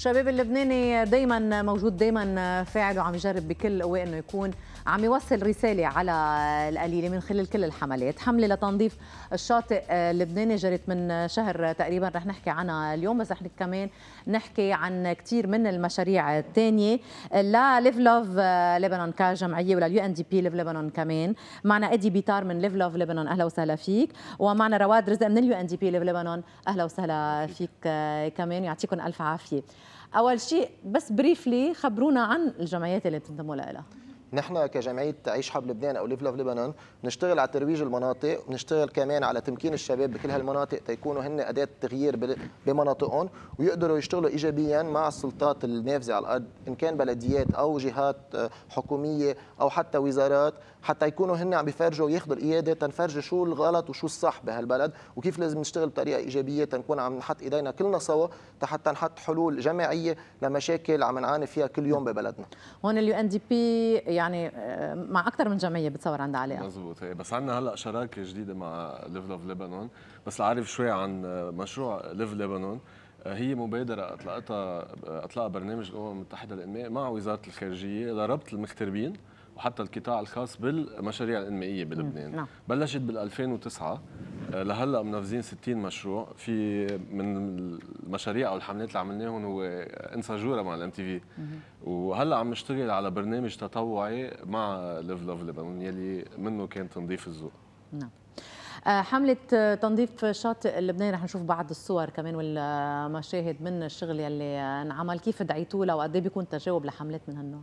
الشباب اللبناني دايما موجود دايما فاعل وعم يجرب بكل قوة انه يكون عم يوصل رسالة على القليلة من خلال كل الحملات حملة لتنظيف الشاطئ اللبناني جرت من شهر تقريبا رح نحكي عنها اليوم بس رح كمان نحكي عن كثير من المشاريع الثانية لا ليف لوف لبنان كجمعية ولا اليو ان دي بي ليف لبنان كمان معنا ادي بيتار من ليف لوف لبنان اهلا وسهلا فيك ومعنا رواد رزق من اليو ان دي بي ليف لبنان اهلا وسهلا فيك كمان يعطيكم الف عافية اول شيء بس بريفلي خبرونا عن الجمعيات اللي بتنتموا لها نحن كجمعيه عيش حب لبنان او ليف لاف لبنان بنشتغل على ترويج المناطق بنشتغل كمان على تمكين الشباب بكل هالمناطق تيكونوا هن اداه تغيير بمناطقهم ويقدروا يشتغلوا ايجابيا مع السلطات النافذه على الارض ان كان بلديات او جهات آه، حكوميه او حتى وزارات حتى يكونوا هن عم بيفرجوا وياخذوا القياده تنفرج شو الغلط وشو الصح بهالبلد وكيف لازم نشتغل بطريقه ايجابيه تنكون عم نحط ايدينا كلنا سوا حتى نحط حلول جماعيه لمشاكل عم نعاني فيها كل يوم ببلدنا هون اليو ان دي بي يعني آه، مع اكثر من جمعيه بتصور عندها علاقه مزبوط هي إيه، بس عندنا هلا شراكه جديده مع ليف لوف ليبانون بس لأعرف شوي عن آه، مشروع ليف ليبانون آه، هي مبادرة أطلقتها أطلقها برنامج الأمم المتحدة للإنماء مع وزارة الخارجية لربط المغتربين وحتى القطاع الخاص بالمشاريع الانمائيه بلبنان نعم. بلشت بال 2009 آه، لهلا منفذين 60 مشروع في من المشاريع او الحملات اللي عملناهم هو انساجوره مع الام تي في وهلا عم نشتغل على برنامج تطوعي مع ليف لوف لبنان يلي منه كان تنظيف الذوق نعم آه، حملة تنظيف شاطئ لبنان رح نشوف بعض الصور كمان والمشاهد من الشغل يلي انعمل كيف دعيتوا له وقد إيه بيكون تجاوب لحملات من هالنوع؟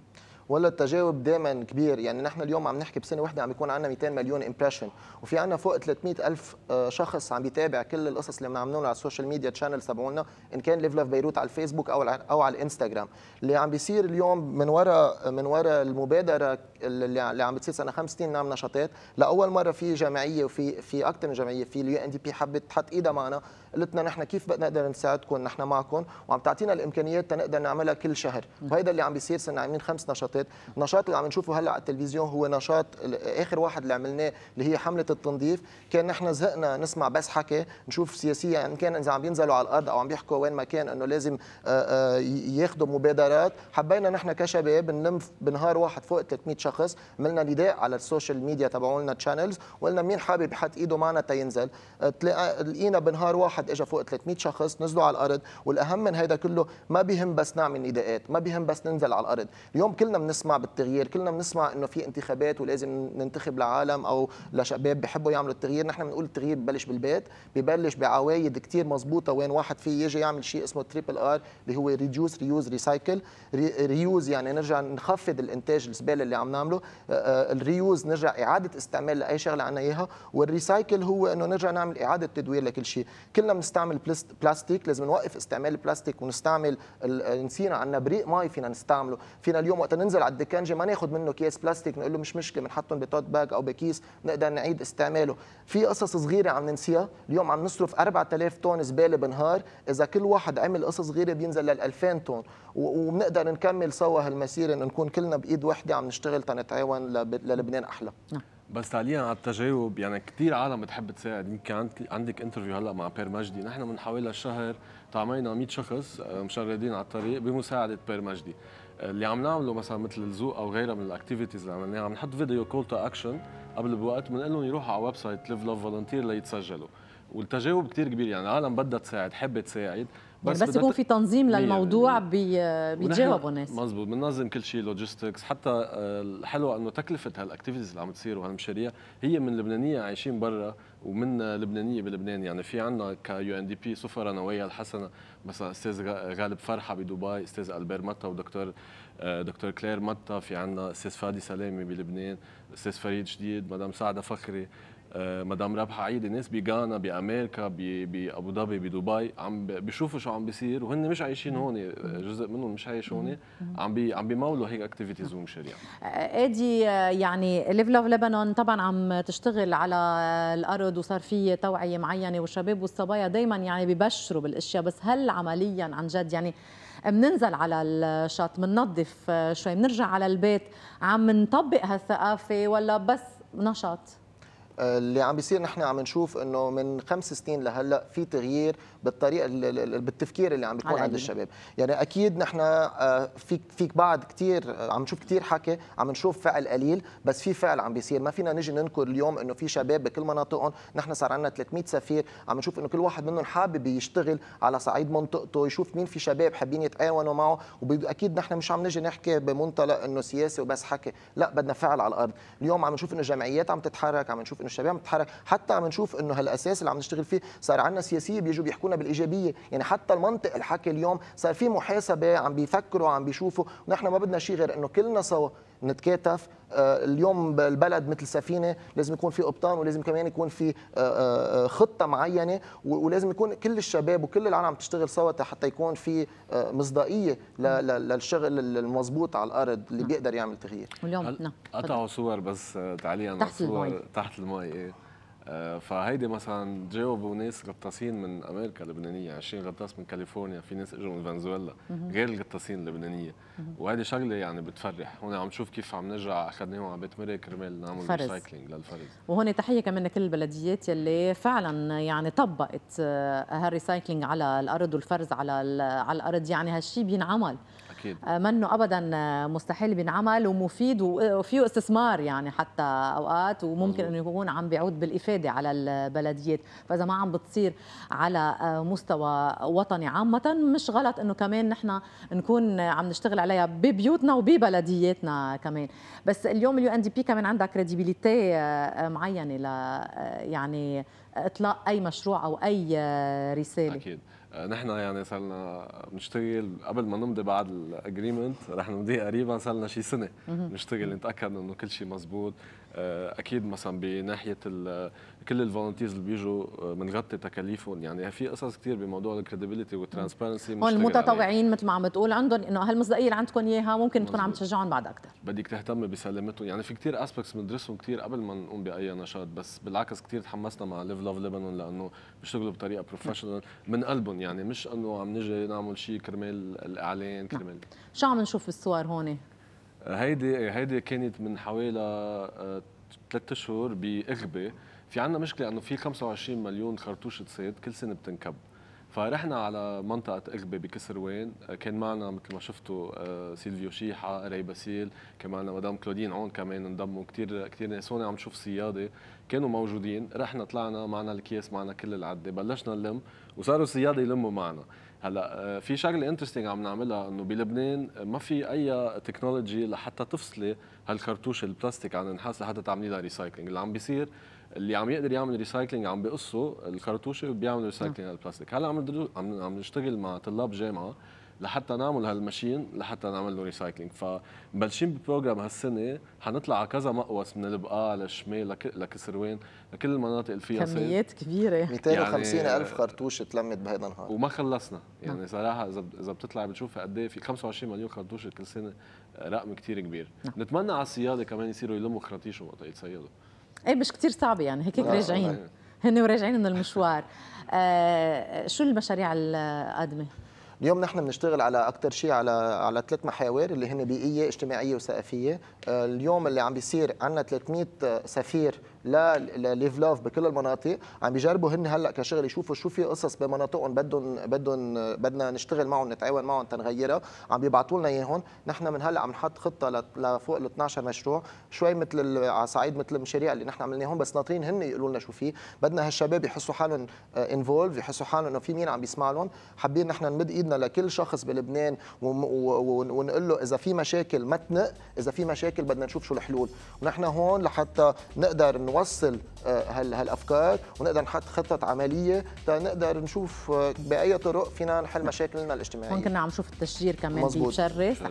ولا التجاوب دائما كبير يعني نحن اليوم عم نحكي بسنه واحده عم يكون عندنا 200 مليون امبريشن وفي عندنا فوق 300 الف آه، شخص عم بيتابع كل القصص اللي بنعملهم على السوشيال ميديا تشانل تبعونا ان كان ليف لاف بيروت على الفيسبوك او على او على الانستغرام اللي عم بيصير اليوم من وراء من وراء المبادره اللي عم بتصير سنه خمس سنين نعمل نشاطات لاول مره في جمعيه وفي في اكثر من جمعيه في اليو ان دي بي حبت تحط ايدها معنا قلت لنا نحن كيف بدنا نقدر نساعدكم نحن معكم وعم تعطينا الامكانيات تنقدر نعملها كل شهر وهيدا اللي عم بيصير سنه عاملين خمس نشاطات فات النشاط اللي عم نشوفه هلا على التلفزيون هو نشاط اخر واحد اللي عملناه اللي هي حمله التنظيف كان نحن زهقنا نسمع بس حكي نشوف سياسيا ان يعني كان اذا عم ينزلوا على الارض او عم بيحكوا وين ما كان انه لازم آه، آه، ياخذوا مبادرات حبينا نحن كشباب نلم بنهار واحد فوق 300 شخص عملنا نداء على السوشيال ميديا تبعولنا تشانلز وقلنا مين حابب يحط ايده معنا تينزل آه، لقينا بنهار واحد اجى فوق 300 شخص نزلوا على الارض والاهم من هذا كله ما بيهم بس نعمل نداءات ما بيهم بس ننزل على الارض اليوم كلنا بنسمع بالتغيير كلنا بنسمع انه في انتخابات ولازم ننتخب لعالم او لشباب بحبوا يعملوا التغيير نحن بنقول التغيير ببلش بالبيت ببلش بعوايد كثير مضبوطه وين واحد في يجي يعمل شيء اسمه تريبل ار اللي هو ريديوس ريوز ريسايكل ريوز يعني نرجع نخفض الانتاج الزباله اللي عم نعمله آه، آه، الريوز نرجع اعاده استعمال لاي شغله عنا اياها والريسايكل هو انه نرجع نعمل اعاده تدوير لكل شيء كلنا بنستعمل بلاستيك لازم نوقف استعمال البلاستيك ونستعمل نسينا عنا بريق مي فينا نستعمله فينا اليوم وقت ننزل ننزل على الدكانجي ما ناخذ منه كيس بلاستيك نقول له مش مشكله بنحطهم بتوت باج او بكيس نقدر نعيد استعماله في قصص صغيره عم ننسيها اليوم عم نصرف 4000 طن زباله بنهار اذا كل واحد عمل قصص صغيره بينزل لل 2000 طن وبنقدر نكمل سوا هالمسيره انه نكون كلنا بايد وحده عم نشتغل تنتعاون للبنان احلى نعم بس تعليقا على التجاوب يعني كثير عالم بتحب تساعد يمكن عندك انترفيو هلا مع بير مجدي نحن من حوالي شهر طعمينا 100 شخص آه، مشردين على الطريق بمساعده بير مجدي اللي عم نعمله مثلا مثل الزوق او غيرها من الاكتيفيتيز اللي عملناها عم نحط فيديو كول تو اكشن قبل بوقت بنقول لهم يروحوا على ويب سايت ليف لوف فولنتير ليتسجلوا والتجاوب كثير كبير يعني العالم بدها تساعد حابه تساعد بس, يعني بس يكون في تنظيم للموضوع آه، بيتجاوبوا الناس مزبوط بننظم كل شيء لوجيستكس حتى آه، الحلو انه تكلفه هالاكتيفيتيز اللي عم تصير وهالمشاريع هي من لبنانيه عايشين برا ومن لبنانيه بلبنان يعني في عندنا كيو ان دي بي سفراء نوايا الحسنه مثلا استاذ غالب فرحه بدبي استاذ البير متا ودكتور آه، دكتور كلير متا في عندنا استاذ فادي سلامي بلبنان استاذ فريد جديد مدام سعده فخري آه، مدام رابحه عيد ناس بغانا بامريكا بابو ظبي بدبي عم بيشوفوا شو عم بيصير وهن مش عايشين هون آه، جزء منهم مش عايش هون عم بي عم بيمولوا هيك اكتيفيتيز ومشاريع ادي آه، يعني ليف لوف لبنان طبعا عم تشتغل على الارض وصار في توعيه معينه والشباب والصبايا دائما يعني ببشروا بالاشياء بس هل عمليا عن جد يعني بننزل على الشط بننظف شوي بنرجع على البيت عم نطبق هالثقافه ولا بس نشاط اللي عم بيصير نحن عم نشوف انه من خمس سنين لهلا في تغيير بالطريقه بالتفكير اللي عم بيكون عند الشباب يعني اكيد نحن آه، فيك فيك بعد كثير آه، عم نشوف كثير حكي عم نشوف فعل قليل بس في فعل عم بيصير ما فينا نجي ننكر اليوم انه في شباب بكل مناطقهم نحن صار عندنا 300 سفير عم نشوف انه كل واحد منهم حابب يشتغل على صعيد منطقته يشوف مين في شباب حابين يتعاونوا معه واكيد نحن مش عم نجي نحكي بمنطلق انه سياسي وبس حكي لا بدنا فعل على الارض اليوم عم نشوف انه الجمعيات عم تتحرك عم نشوف انه الشباب بتتحرك حتى عم نشوف انه هالاساس اللي عم نشتغل فيه صار عندنا سياسيه بيجوا بيحكونا بالايجابيه يعني حتى المنطق الحكي اليوم صار في محاسبه عم بيفكروا عم بيشوفوا ونحن ما بدنا شيء غير انه كلنا سوا نتكاتف آه، اليوم البلد مثل سفينه لازم يكون في قبطان ولازم كمان يكون في آه، آه، خطه معينه ولازم يكون كل الشباب وكل العالم تشتغل سوا حتى يكون في مصداقيه للشغل المضبوط على الارض اللي نعم. بيقدر يعمل تغيير اليوم نعم قطعوا صور بس تعليقا تحت المي تحت المي إيه؟ آه، فهيدي مثلا جاوبوا ناس غطاسين من امريكا اللبنانيه 20 غطاس من كاليفورنيا في ناس اجوا من فنزويلا غير الغطاسين اللبنانيه وهيدي شغله يعني بتفرح هون عم نشوف كيف عم نرجع اخذناهم على بيت مري كرمال نعمل ريسايكلينج للفرز وهون تحيه كمان لكل البلديات يلي فعلا يعني طبقت آه، هالريسايكلينج على الارض والفرز على على الارض يعني هالشيء بينعمل أكيد. آه، منه أبدا آه، مستحيل بينعمل ومفيد آه، وفيه استثمار يعني حتى أوقات وممكن أنه يكون عم بيعود بالإفادة على البلديات فإذا ما عم بتصير على مستوى وطني عامة مش غلط أنه كمان نحن نكون عم نشتغل عليها ببيوتنا وببلدياتنا كمان بس اليوم اليو ان دي بي كمان عندها كريديبيليتي معينه ل يعني اطلاق اي مشروع او اي رساله اكيد نحن يعني صرنا بنشتغل قبل ما نمضي بعد الاجريمنت رح نمضي قريبا صار لنا شي سنه بنشتغل نتاكد انه كل شيء مزبوط آه، اكيد مثلا بناحيه كل الفولنتيرز اللي بيجوا آه، بنغطي تكاليفهم يعني في قصص كثير بموضوع الكريديبيليتي والترانسبيرنسي هون المتطوعين مثل ما عم بتقول عندهم انه هالمصداقيه اللي عندكم اياها ممكن تكون عم تشجعهم بعد اكثر بدك تهتمي بسلامتهم يعني في كثير اسبكتس بندرسهم كثير قبل ما نقوم باي نشاط بس بالعكس كثير تحمسنا مع ليف لاف لبنان لانه بيشتغلوا بطريقه بروفيشنال من قلبهم يعني مش انه عم نجي نعمل شيء كرمال الاعلان نعم. كرمال شو عم نشوف بالصور هون هيدي هيدي كانت من حوالي ثلاث آه، اشهر باغبه في عندنا مشكله انه في 25 مليون خرطوشه صيد كل سنه بتنكب فرحنا على منطقة إغبة بكسروان آه، كان معنا مثل ما شفتوا آه، سيلفيو شيحة ري باسيل كان معنا مدام كلودين عون كمان انضموا كثير كثير ناس هون عم نشوف صيادة كانوا موجودين رحنا طلعنا معنا الكيس معنا كل العدة بلشنا نلم وصاروا الصيادة يلموا معنا هلا آه، في شغله انترستينج عم نعملها انه بلبنان آه، ما في اي تكنولوجي لحتى تفصلي هالكرتوش البلاستيك عن النحاس لحتى تعملي لها ريسايكلينج اللي عم بيصير اللي عم يقدر يعمل ريسايكلينج عم بيقصوا الكرتوشه وبيعملوا ريسايكلينج للبلاستيك هلا عم عم نشتغل مع طلاب جامعه لحتى نعمل هالماشين لحتى نعمل له ريسايكلينج فمبلشين ببروجرام هالسنه حنطلع على كذا مقوس من البقاع للشمال لك... لكسروان لكل المناطق اللي فيها كميات كبيره 250 يعني الف خرطوش تلمت بهيدا النهار وما خلصنا نعم. يعني صراحه اذا اذا بتطلع بتشوف قد ايه في 25 مليون خرطوشه كل سنه رقم كثير كبير نعم. نتمنى على الصياده كمان يصيروا يلموا خرطيش وقت يتصيدوا ايه مش كثير صعبه يعني هيك راجعين هن وراجعين من المشوار آه شو المشاريع القادمه؟ اليوم نحن بنشتغل على اكثر شيء على على ثلاث محاور اللي هن بيئيه اجتماعيه وثقافيه آه، اليوم اللي عم بيصير عندنا 300 سفير لليفلاف بكل المناطق عم بيجربوا هن هلا كشغل يشوفوا شو في قصص بمناطقهم بدهم بدهم بدنا نشتغل معهم نتعاون معهم تنغيرها عم بيبعثوا لنا اياهم نحن من هلا عم نحط خطه لفوق ال 12 مشروع شوي مثل على صعيد مثل المشاريع اللي نحن عملناهم بس ناطرين هن يقولوا لنا شو في بدنا هالشباب يحسوا حالهم انفولف آه، يحسوا حالهم انه في مين عم بيسمع لهم حابين نحن نمد ايدنا لكل شخص بلبنان ونقول له اذا في مشاكل ما تنق اذا في مشاكل بدنا نشوف شو الحلول ونحن هون لحتى نقدر نوصل نوصل آه، هالافكار ونقدر نحط خطط عمليه تنقدر نشوف آه، باي طرق فينا نحل مشاكلنا الاجتماعيه ممكن عم نشوف التشجير كمان بيشرف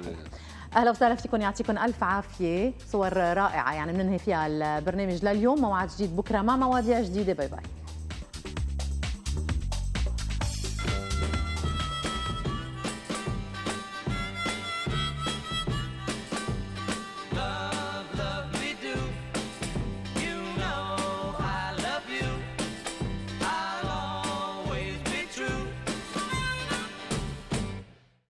اهلا وسهلا فيكم يعطيكم الف عافيه صور رائعه يعني بننهي فيها البرنامج لليوم موعد جديد بكره مع مواضيع جديده باي باي